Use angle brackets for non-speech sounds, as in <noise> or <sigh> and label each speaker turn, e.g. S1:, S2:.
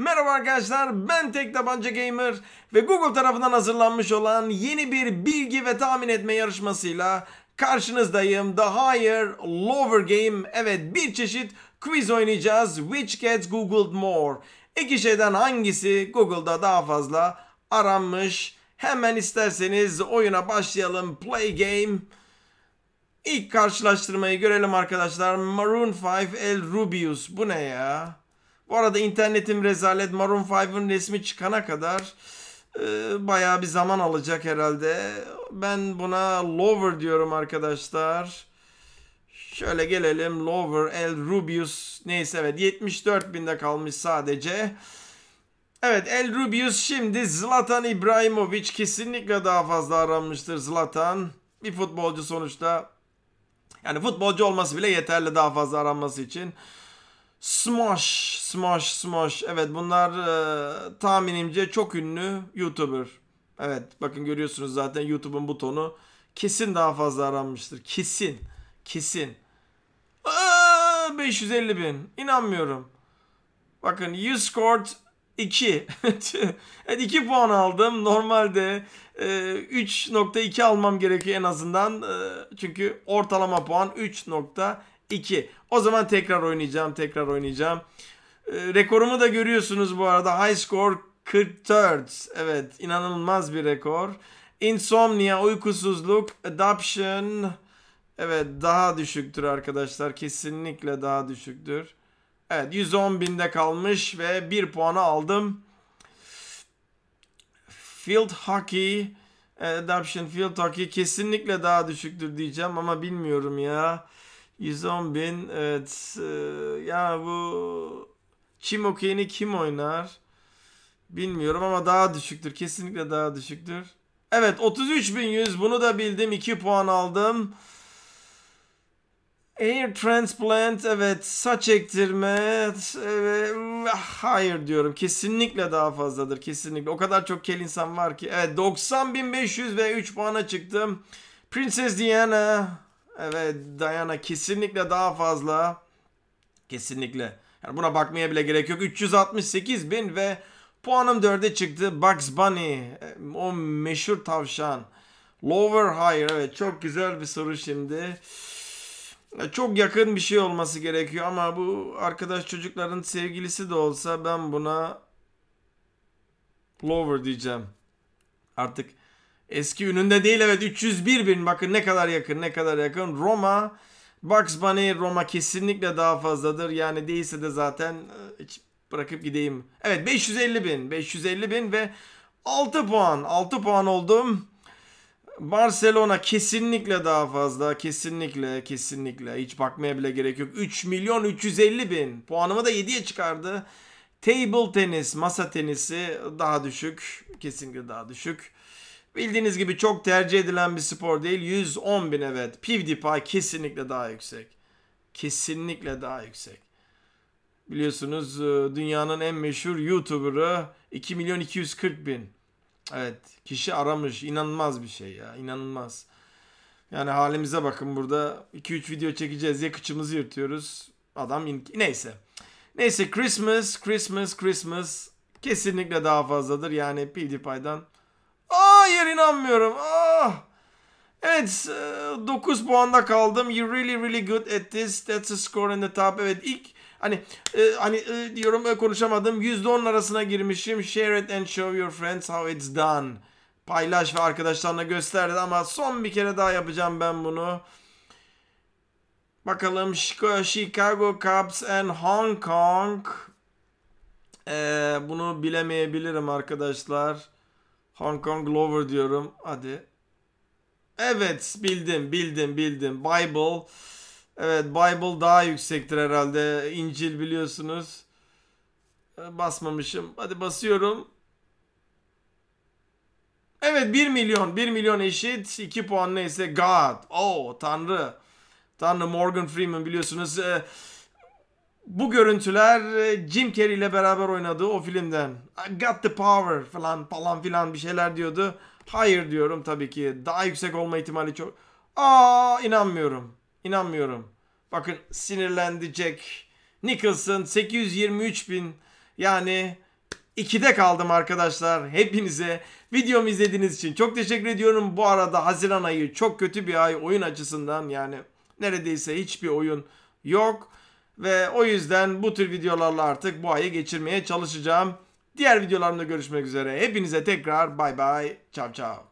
S1: Merhaba arkadaşlar ben Tek Tabanca Gamer ve Google tarafından hazırlanmış olan yeni bir bilgi ve tahmin etme yarışmasıyla karşınızdayım. The Higher Lower Game evet bir çeşit quiz oynayacağız. Which gets Googled more? İki şeyden hangisi Google'da daha fazla aranmış? Hemen isterseniz oyuna başlayalım. Play game. İlk karşılaştırmayı görelim arkadaşlar. Maroon 5 El Rubius. Bu ne ya? Bu arada internetim rezalet. Maroon 5'ın resmi çıkana kadar e, bayağı bir zaman alacak herhalde. Ben buna Lover diyorum arkadaşlar. Şöyle gelelim. Lover, El Rubius. Neyse evet 74 binde kalmış sadece. Evet El Rubius şimdi Zlatan İbrahimovic kesinlikle daha fazla aranmıştır Zlatan. Bir futbolcu sonuçta. Yani futbolcu olması bile yeterli daha fazla aranması için. Smosh, Smosh, Smosh. Evet bunlar e, tahminimce çok ünlü YouTuber. Evet bakın görüyorsunuz zaten YouTube'un butonu kesin daha fazla aranmıştır. Kesin. Kesin. Aa, 550 bin. İnanmıyorum. Bakın you scored 2. <laughs> evet 2 puan aldım. Normalde e, 3.2 almam gerekiyor en azından. E, çünkü ortalama puan 3.2. 2. O zaman tekrar oynayacağım, tekrar oynayacağım. E, rekorumu da görüyorsunuz bu arada. High score 44. Evet, inanılmaz bir rekor. Insomnia, uykusuzluk, adoption. Evet, daha düşüktür arkadaşlar. Kesinlikle daha düşüktür. Evet, 110 binde kalmış ve 1 puanı aldım. Field hockey, adoption field hockey kesinlikle daha düşüktür diyeceğim ama bilmiyorum ya. 110 bin evet e, ya bu kim Chimoki'ni kim oynar bilmiyorum ama daha düşüktür kesinlikle daha düşüktür. Evet 33.100 bunu da bildim 2 puan aldım. Air transplant evet saç ektirme evet, hayır diyorum kesinlikle daha fazladır kesinlikle o kadar çok kel insan var ki evet 90.500 ve 3 puana çıktım Princess Diana Evet Dayana kesinlikle daha fazla. Kesinlikle. Yani buna bakmaya bile gerek yok. 368 bin ve puanım 4'e çıktı. Bugs Bunny o meşhur tavşan. Lower higher evet çok güzel bir soru şimdi. Çok yakın bir şey olması gerekiyor ama bu arkadaş çocukların sevgilisi de olsa ben buna lower diyeceğim. Artık Eski ününde değil evet 301 bin bakın ne kadar yakın ne kadar yakın. Roma Bugs Bunny Roma kesinlikle daha fazladır. Yani değilse de zaten e, hiç bırakıp gideyim. Evet 550 bin 550 bin ve 6 puan 6 puan oldum. Barcelona kesinlikle daha fazla. Kesinlikle kesinlikle. Hiç bakmaya bile gerek yok. 3 milyon 350 bin. Puanımı da 7'ye çıkardı. Table tenis, masa tenisi daha düşük. Kesinlikle daha düşük. Bildiğiniz gibi çok tercih edilen bir spor değil. 110 bin evet. PewDiePie kesinlikle daha yüksek. Kesinlikle daha yüksek. Biliyorsunuz e, dünyanın en meşhur YouTuber'ı 2 milyon 240 bin. Evet kişi aramış. İnanılmaz bir şey ya İnanılmaz. Yani halimize bakın burada 2-3 video çekeceğiz diye kıçımızı yırtıyoruz. Adam neyse. Neyse Christmas, Christmas, Christmas kesinlikle daha fazladır. Yani PewDiePie'dan Hayır inanmıyorum. Ah. Evet 9 e, puanda kaldım. You really really good at this. That's a score in the top. Evet ilk hani e, hani e, diyorum e, konuşamadım. %10 arasına girmişim. Share it and show your friends how it's done. Paylaş ve arkadaşlarına gösterdi ama son bir kere daha yapacağım ben bunu. Bakalım Chicago Cubs and Hong Kong. Ee, bunu bilemeyebilirim arkadaşlar. Hong Kong Glover diyorum. Hadi. Evet bildim bildim bildim. Bible. Evet Bible daha yüksektir herhalde. İncil biliyorsunuz. Ee, basmamışım. Hadi basıyorum. Evet 1 milyon. 1 milyon eşit. 2 puan neyse God. Oh Tanrı. Tanrı Morgan Freeman biliyorsunuz. Ee, bu görüntüler e, Jim Carrey ile beraber oynadığı o filmden. I got the power falan falan filan bir şeyler diyordu. Hayır diyorum tabii ki. Daha yüksek olma ihtimali çok. Aa inanmıyorum. İnanmıyorum. Bakın sinirlendi Jack. Nicholson 823 bin. Yani 2'de kaldım arkadaşlar. <laughs> Hepinize videomu izlediğiniz için çok teşekkür ediyorum. Bu arada Haziran ayı çok kötü bir ay oyun açısından yani neredeyse hiçbir oyun yok. Ve o yüzden bu tür videolarla artık bu ayı geçirmeye çalışacağım. Diğer videolarımda görüşmek üzere. Hepinize tekrar bay bay. Çav çav.